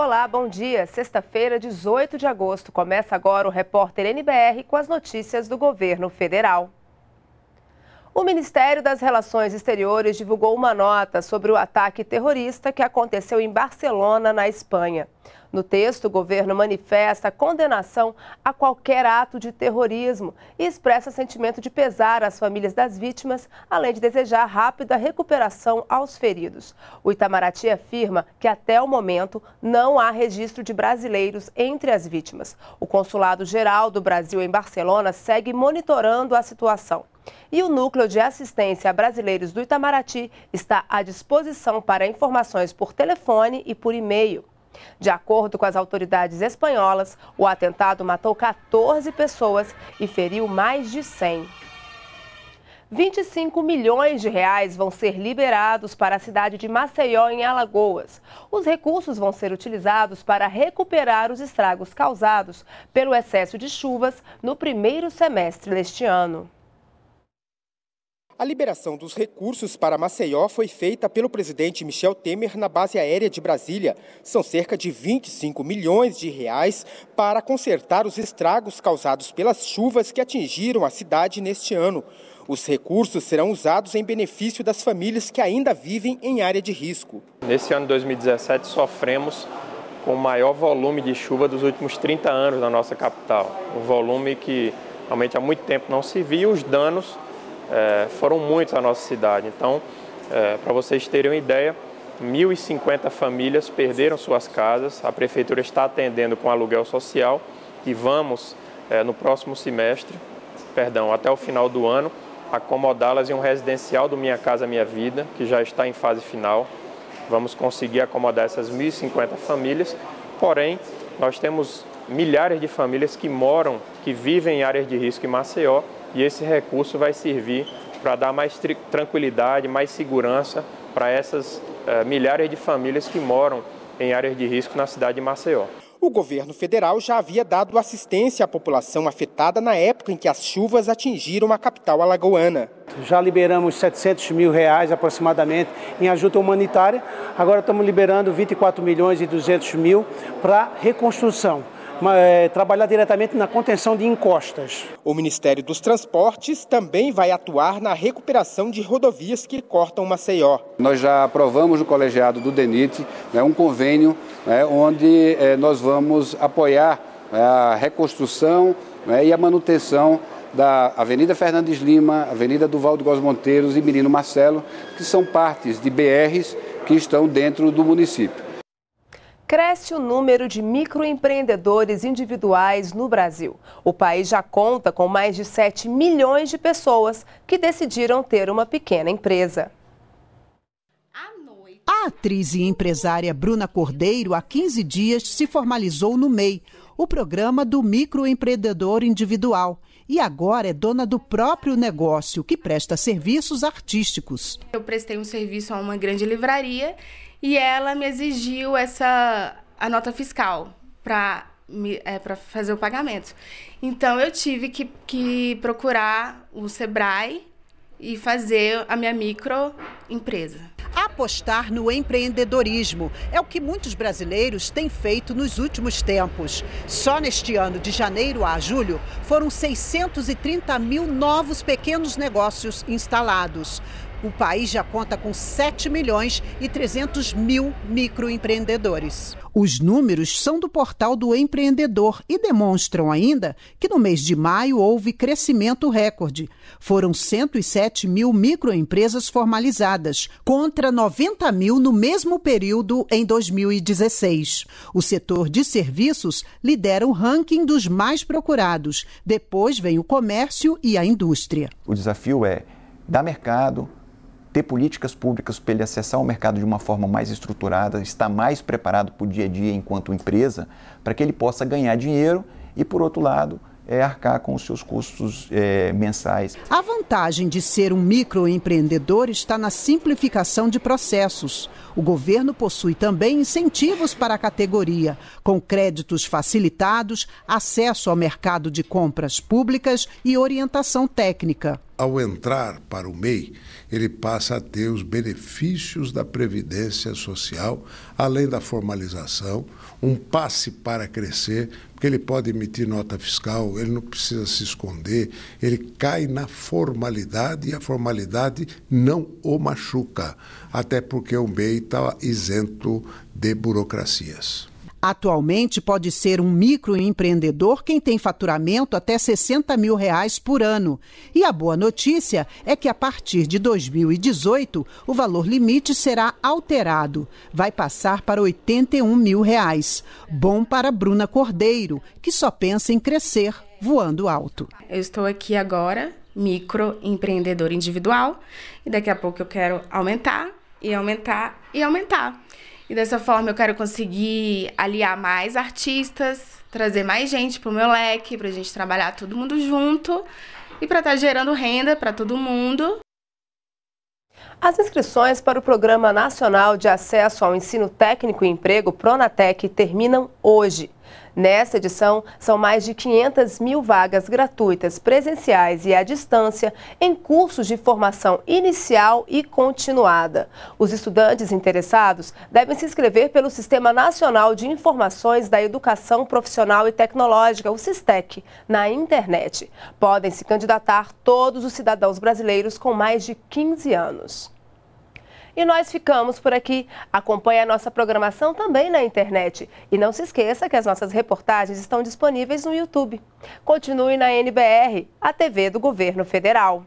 Olá, bom dia. Sexta-feira, 18 de agosto. Começa agora o repórter NBR com as notícias do governo federal. O Ministério das Relações Exteriores divulgou uma nota sobre o ataque terrorista que aconteceu em Barcelona, na Espanha. No texto, o governo manifesta condenação a qualquer ato de terrorismo e expressa sentimento de pesar às famílias das vítimas, além de desejar rápida recuperação aos feridos. O Itamaraty afirma que até o momento não há registro de brasileiros entre as vítimas. O Consulado Geral do Brasil em Barcelona segue monitorando a situação. E o Núcleo de Assistência a Brasileiros do Itamaraty está à disposição para informações por telefone e por e-mail. De acordo com as autoridades espanholas, o atentado matou 14 pessoas e feriu mais de 100. 25 milhões de reais vão ser liberados para a cidade de Maceió, em Alagoas. Os recursos vão ser utilizados para recuperar os estragos causados pelo excesso de chuvas no primeiro semestre deste ano. A liberação dos recursos para Maceió foi feita pelo presidente Michel Temer na base aérea de Brasília. São cerca de 25 milhões de reais para consertar os estragos causados pelas chuvas que atingiram a cidade neste ano. Os recursos serão usados em benefício das famílias que ainda vivem em área de risco. Nesse ano de 2017 sofremos com o maior volume de chuva dos últimos 30 anos na nossa capital. Um volume que realmente há muito tempo não se via, os danos é, foram muitos na nossa cidade. Então, é, para vocês terem uma ideia, 1.050 famílias perderam suas casas. A prefeitura está atendendo com aluguel social e vamos, é, no próximo semestre, perdão, até o final do ano, acomodá-las em um residencial do Minha Casa Minha Vida, que já está em fase final. Vamos conseguir acomodar essas 1.050 famílias, porém, nós temos milhares de famílias que moram, que vivem em áreas de risco em Maceió e esse recurso vai servir para dar mais tranquilidade, mais segurança para essas uh, milhares de famílias que moram em áreas de risco na cidade de Maceió. O governo federal já havia dado assistência à população afetada na época em que as chuvas atingiram a capital alagoana. Já liberamos 700 mil reais aproximadamente em ajuda humanitária, agora estamos liberando 24 milhões e 200 mil para reconstrução. É, trabalhar diretamente na contenção de encostas. O Ministério dos Transportes também vai atuar na recuperação de rodovias que cortam Maceió. Nós já aprovamos no colegiado do DENIT né, um convênio né, onde é, nós vamos apoiar né, a reconstrução né, e a manutenção da Avenida Fernandes Lima, Avenida Duvaldo Góes Monteiros e Menino Marcelo, que são partes de BRs que estão dentro do município. Cresce o número de microempreendedores individuais no Brasil. O país já conta com mais de 7 milhões de pessoas que decidiram ter uma pequena empresa. A atriz e empresária Bruna Cordeiro, há 15 dias, se formalizou no MEI, o programa do microempreendedor individual. E agora é dona do próprio negócio, que presta serviços artísticos. Eu prestei um serviço a uma grande livraria e ela me exigiu essa a nota fiscal para é, para fazer o pagamento. Então eu tive que, que procurar o Sebrae e fazer a minha microempresa. Apostar no empreendedorismo é o que muitos brasileiros têm feito nos últimos tempos. Só neste ano, de janeiro a julho, foram 630 mil novos pequenos negócios instalados. O país já conta com 7 milhões e 300 mil microempreendedores. Os números são do portal do empreendedor e demonstram ainda que no mês de maio houve crescimento recorde. Foram 107 mil microempresas formalizadas, contra 90 mil no mesmo período em 2016. O setor de serviços lidera o ranking dos mais procurados. Depois vem o comércio e a indústria. O desafio é dar mercado, ter políticas públicas para ele acessar o mercado de uma forma mais estruturada, estar mais preparado para o dia a dia enquanto empresa, para que ele possa ganhar dinheiro e, por outro lado, é, arcar com os seus custos é, mensais. A vantagem de ser um microempreendedor está na simplificação de processos. O governo possui também incentivos para a categoria, com créditos facilitados, acesso ao mercado de compras públicas e orientação técnica. Ao entrar para o MEI, ele passa a ter os benefícios da Previdência Social, além da formalização, um passe para crescer, porque ele pode emitir nota fiscal, ele não precisa se esconder, ele cai na formalidade e a formalidade não o machuca, até porque o MEI está isento de burocracias. Atualmente, pode ser um microempreendedor quem tem faturamento até 60 mil reais por ano. E a boa notícia é que, a partir de 2018, o valor limite será alterado. Vai passar para 81 mil reais. Bom para Bruna Cordeiro, que só pensa em crescer voando alto. Eu estou aqui agora, microempreendedor individual, e daqui a pouco eu quero aumentar, e aumentar, e aumentar. E dessa forma eu quero conseguir aliar mais artistas, trazer mais gente pro meu leque, pra gente trabalhar todo mundo junto e para estar tá gerando renda para todo mundo. As inscrições para o Programa Nacional de Acesso ao Ensino Técnico e Emprego, Pronatec, terminam hoje. Nesta edição, são mais de 500 mil vagas gratuitas, presenciais e à distância, em cursos de formação inicial e continuada. Os estudantes interessados devem se inscrever pelo Sistema Nacional de Informações da Educação Profissional e Tecnológica, o SISTEC, na internet. Podem se candidatar todos os cidadãos brasileiros com mais de 15 anos. E nós ficamos por aqui. Acompanhe a nossa programação também na internet. E não se esqueça que as nossas reportagens estão disponíveis no YouTube. Continue na NBR, a TV do Governo Federal.